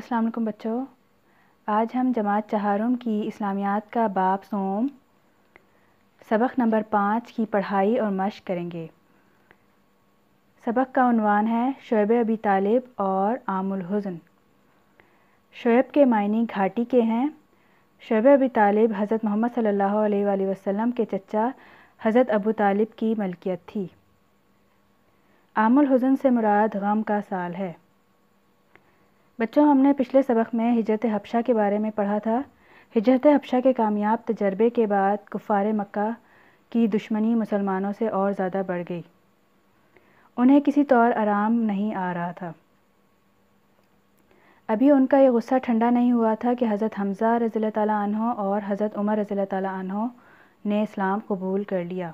अस्सलाम वालेकुम बच्चों आज हम जमात चहारम की इस्लामियात का बाप सोम सबक नंबर पाँच की पढ़ाई और मश करेंगे सबक का उनवान है शुब अबी तालिब और आमुल हुज़न शुब के मायने घाटी के हैं शुब अबी तालिब हज़रत मोहम्मद सल्लल्लाहु अलैहि वसल्लम के चचा हज़रत अबू तालिब की मलकियत थी आमुल हुज़न से मुराद गम का साल है बच्चों हमने पिछले सबक में हिजरत हबशा के बारे में पढ़ा था हिजरत हबशा के कामयाब तजर्बे के बाद कुफ़ार मक्का की दुश्मनी मुसलमानों से और ज़्यादा बढ़ गई उन्हें किसी तौर आराम नहीं आ रहा था अभी उनका ये गुस्सा ठंडा नहीं हुआ था कि हज़रत हमज़ा रज़ी तहों और हज़रत उमर रज़ी तहों ने इस्लाम कबूल कर लिया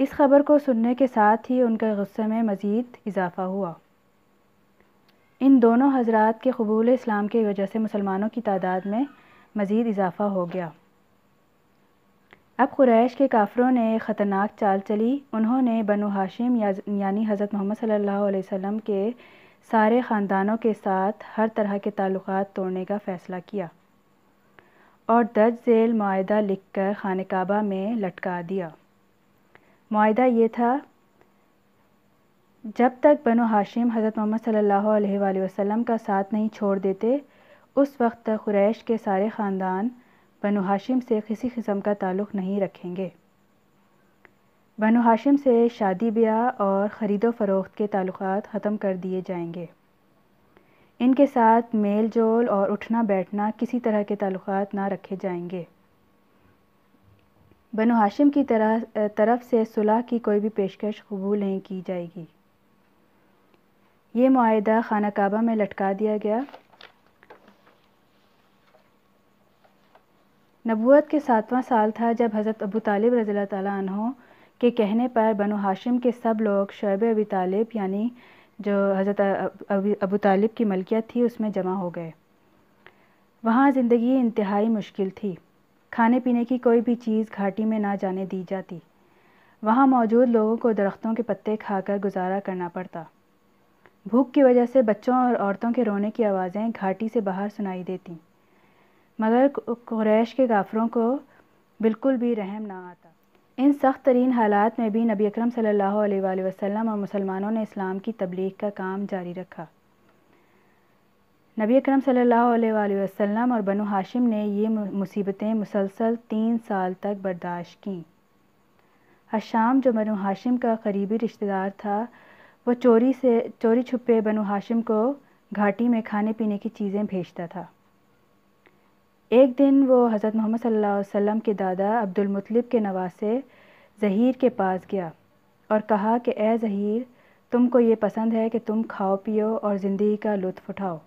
इस खबर को सुनने के साथ ही उनके गुस्से में मज़ीद इजाफ़ा हुआ इन दोनों हजरात के कबूल इस्लाम की वजह से मुसलमानों की तादाद में मज़ीद इजाफ़ा हो गया अब कुरैश के काफरों ने एक ख़तरनाक चाल चली उन्होंने बनु हाशिम या, यानी हज़रत मोहम्मद सल्लल्लाहु अलैहि वसल्लम के सारे ख़ानदानों के साथ हर तरह के ताल्लुक तोड़ने का फ़ैसला किया और दर्ज झेल माहा लिख कर खान काबा में लटका दिया माह ये था जब तक बनो हाशिम हज़रत मोहम्मद सल्ला वसम का साथ नहीं छोड़ देते उस वक्त तक क्रैश के सारे ख़ानदान बनो हाशिम से किसी किस्म का ताल्लुक़ नहीं रखेंगे बनो हाशिम से शादी ब्याह और ख़रीदो फरोख्त के ताल्लुक ख़त्म कर दिए जाएंगे इनके साथ मेल जोल और उठना बैठना किसी तरह के ताल्लुक ना रखे जाएंगे बनो हाशिम की तरह तरफ से सुलह की कोई भी पेशकश कबूल नहीं की जाएगी ये माहा खाना काबा में लटका दिया गया नबूत के सातवां साल था जब हज़रत अबू तालिब रज़ी तहों के कहने पर बनो हाशिम के सब लोग शोब अबी तालिब यानी जो हज़रत अबू तालिब की मलकियत थी उसमें जमा हो गए वहाँ ज़िंदगी इंतहाई मुश्किल थी खाने पीने की कोई भी चीज़ घाटी में ना जाने दी जाती वहाँ मौजूद लोगों को दरख्तों के पत्ते खाकर गुजारा करना पड़ता भूख की वजह से बच्चों और औरतों के रोने की आवाज़ें घाटी से बाहर सुनाई देती मगर कुरैश के गाफरों को बिल्कुल भी रहम ना आता इन सख्त तरीन हालात में भी नबी अक्रम सल्लल्लाहु और मुसलमानों ने इस्लाम की तबलीग का काम जारी रखा नबी अक्रम सल्लल्लाहु और बनु हाशिम ने ये मुसीबतें मुसलसल तीन साल तक बर्दाश्त की हशाम जो बनु हाशिम का करीबी रिश्तेदार था वो चोरी से चोरी छुपे बनु हाशिम को घाटी में खाने पीने की चीज़ें भेजता था एक दिन वो हज़रत मोहम्मद सल्लल्लाहु अलैहि वसल्लम के दादा अब्दुल मुतलिब के नवासे ज़हीर के पास गया और कहा कि ए ज़हीर तुमको ये पसंद है कि तुम खाओ पियो और ज़िंदगी का लुत्फ़ उठाओ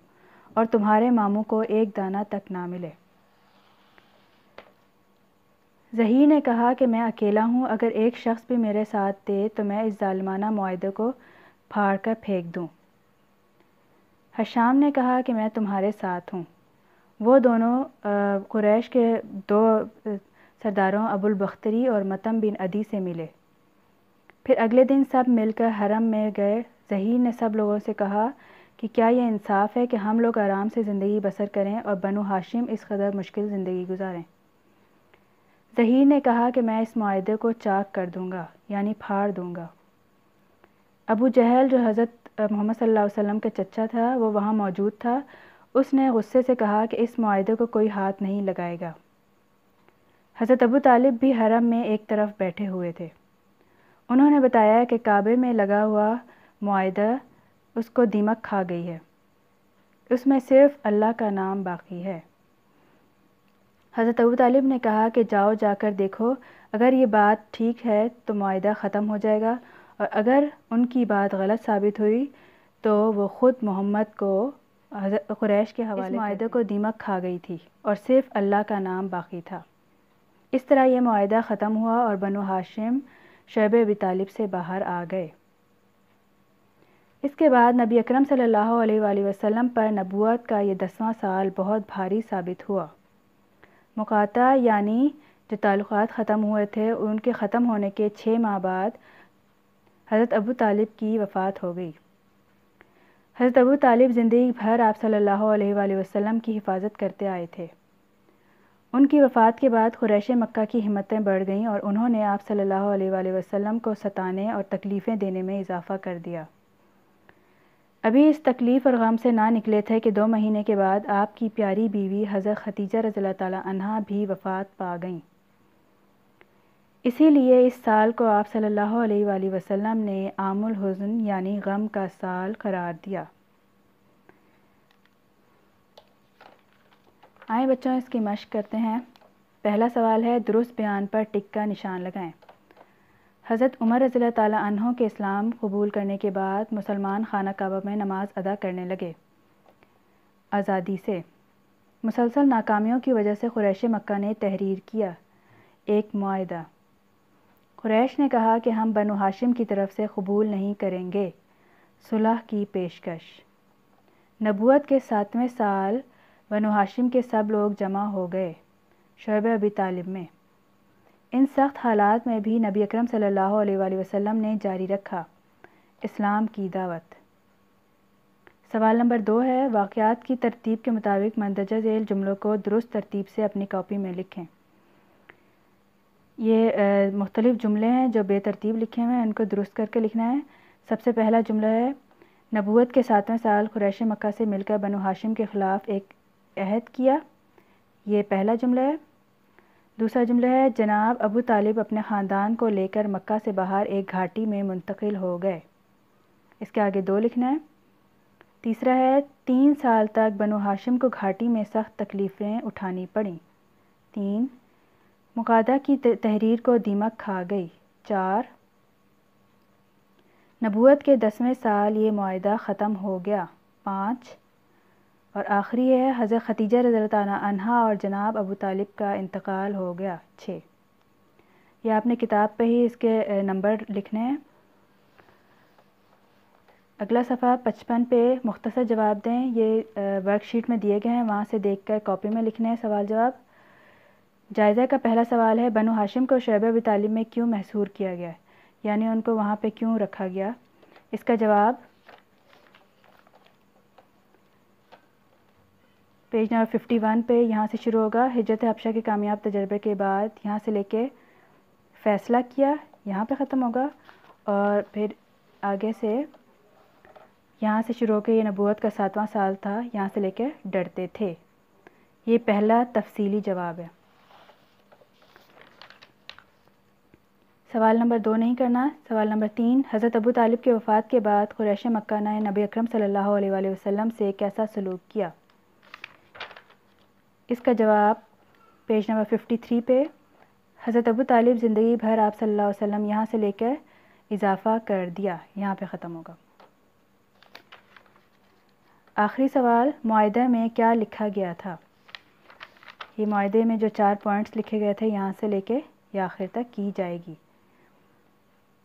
और तुम्हारे मामू को एक दाना तक ना मिले जहीर ने कहा कि मैं अकेला हूँ अगर एक शख्स भी मेरे साथ दे तो मैं इस ज़ालमाना माहे को फाड़ कर फेंक दूँ हशाम ने कहा कि मैं तुम्हारे साथ हूँ वो दोनों कुरैश के दो सरदारों अबुल बख्तरी और मतम बिन अदी से मिले फिर अगले दिन सब मिलकर हरम में गए जहीर ने सब लोगों से कहा कि क्या यह इंसाफ है कि हम लोग आराम से ज़िंदगी बसर करें और बनो हाशिम इस कदर मुश्किल ज़िंदगी गुजारें जहीर ने कहा कि मैं इस माहे को चाक कर दूंगा यानी फाड़ दूंगा अबू जहल जो हज़रत मोहम्मद सल्लल्लाहु अलैहि वसल्लम का चचा था वो वहाँ मौजूद था उसने गुस्से से कहा कि इस माहे को कोई हाथ नहीं लगाएगा हज़रत अबू तालिब भी हरम में एक तरफ बैठे हुए थे उन्होंने बताया कि काबे में लगा हुआ माहा उसको दीमक खा गई है उसमें सिर्फ अल्लाह का नाम बाकी है हज़रत अबू तालिब ने कहा कि जाओ जाकर देखो अगर ये बात ठीक है तो माहा ख़त्म हो जाएगा और अगर उनकी बात गलत साबित हुई तो वो ख़ुद मोहम्मद को क्रैश के हवाले माहे को दीमक खा गई थी और सिर्फ अल्लाह का नाम बाकी था इस तरह यह माह ख़त्म हुआ और बनो हाशिम शैब अबी से बाहर आ गए इसके बाद नबी अकरम सल्लल्लाहु अलैहि वसल्लम पर नबूत का ये दसवां साल बहुत भारी साबित हुआ मुकाता यानी जो ताल्लुक़ात ख़त्म हुए थे उनके ख़त्म होने के छः माह बाद हज़रत अबू तालिब की वफ़ात हो गई हज़रत अबू तालिब ज़िंदगी भर आप सल्लल्लाहु अलैहि वसल्लम की हिफाजत करते आए थे उनकी वफ़ात के बाद ख़ुरैश मक्का की हिम्मतें बढ़ गईं और उन्होंने आप सल्लल्लाहु अलैहि वसल्लम को सताने और तकलीफ़ें देने में इजाफ़ा कर दिया अभी इस तकलीफ़ और गम से ना निकले थे कि दो महीने के बाद आपकी प्यारी बीवी हज़रत खतीजा रज़ी भी वफ़ात पा गईं इसीलिए इस साल को आप सल्लल्लाहु अलैहि वसल्लम ने आमुल हुज़न यानी गम का साल करार दिया आए बच्चों इसकी मश्क करते हैं पहला सवाल है दुरुस्त बयान पर टिक का निशान लगाएं हज़रत उमर रज़ी तहों के इस्लाम कबूल करने के बाद मुसलमान खाना काबा में नमाज अदा करने लगे आज़ादी से मुसलसल नाकामियों की वजह से क़ुरैश मक्का ने तहरीर किया एक माहा कुरैश ने कहा कि हम बनु हाशिम की तरफ से कबूल नहीं करेंगे सुलह की पेशकश नबूत के सातवें साल बनु हाशिम के सब लोग जमा हो गए शुब अबी तालिब में इन सख्त हालात में भी नबी अकरम सल्लल्लाहु अलैहि वसल्लम ने जारी रखा इस्लाम की दावत सवाल नंबर दो है वाक़ात की तरतीब के मुताबिक मंदरजा झेल जुमलों को दुरुस्त तरतीब से अपनी कॉपी में लिखें ये मुख्तलिफ़ जुमले हैं जो बेतरतीब लिखे हुए हैं उनको दुरुस्त करके लिखना है सबसे पहला जुमला है नबूत के सातवें साल कुरैश मक्का से मिलकर बनु हाशिम के ख़िलाफ़ एक अहद किया ये पहला जुमला है दूसरा जुमला है जनाब अबू तालिब अपने ख़ानदान को लेकर मक्का से बाहर एक घाटी में मुंतकिल हो गए इसके आगे दो लिखना है तीसरा है तीन साल तक बनु हाशिम को घाटी में सख्त तकलीफ़ें उठानी पड़ी तीन मुकादा की तहरीर को दीमक खा गई चार नबूत के दसवें साल ये माह ख़त्म हो गया पाँच और आखिरी है हज़रत खतीजा रज़रताना अनहा और जनाब अबू तालिब का इंतकाल हो गया छः यह आपने किताब पे ही इसके नंबर लिखने हैं अगला सफ़ा पचपन पे मुख्तर जवाब दें ये वर्कशीट में दिए गए हैं वहाँ से देख कर कॉपी में लिखने हैं सवाल जवाब जायज़ा का पहला सवाल है बनो हाशिम को शैब तालीम में क्यों महसूर किया गया यानी उनको वहाँ पे क्यों रखा गया इसका जवाब पेज नंबर फिफ्टी वन पे यहाँ से शुरू होगा हिजरत अफशा के कामयाब तजर्बे के बाद यहाँ से लेके फ़ैसला किया यहाँ पे ख़त्म होगा और फिर आगे से यहाँ से शुरू होकर ये नबूत का सातवां साल था यहाँ से लेके डरते थे ये पहला तफसीली जवाब है सवाल नंबर दो नहीं करना सवाल नंबर तीन हज़रत अबू तालिब की वफ़ात के बाद क़ुरैश मक्का ने नबी अकरम सल्लल्लाहु अलैहि वसल्लम से कैसा सलूक किया इसका जवाब पेज नंबर फिफ्टी थ्री पे हज़रत अबू तालिब ज़िंदगी भर आप सल्लल्लाहु अलैहि वसल्लम यहाँ से लेकर इजाफ़ा कर दिया यहाँ पर ख़त्म होगा आखिरी सवाल माहे में क्या लिखा गया था ये माहे में जो चार पॉइंट्स लिखे गए थे यहाँ से लेके या आखिर तक की जाएगी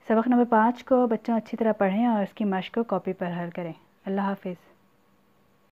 सबक नंबर पाँच को बच्चों अच्छी तरह पढ़ें और उसकी मश्क को कॉपी पर हल करें अल्लाह हाफिज़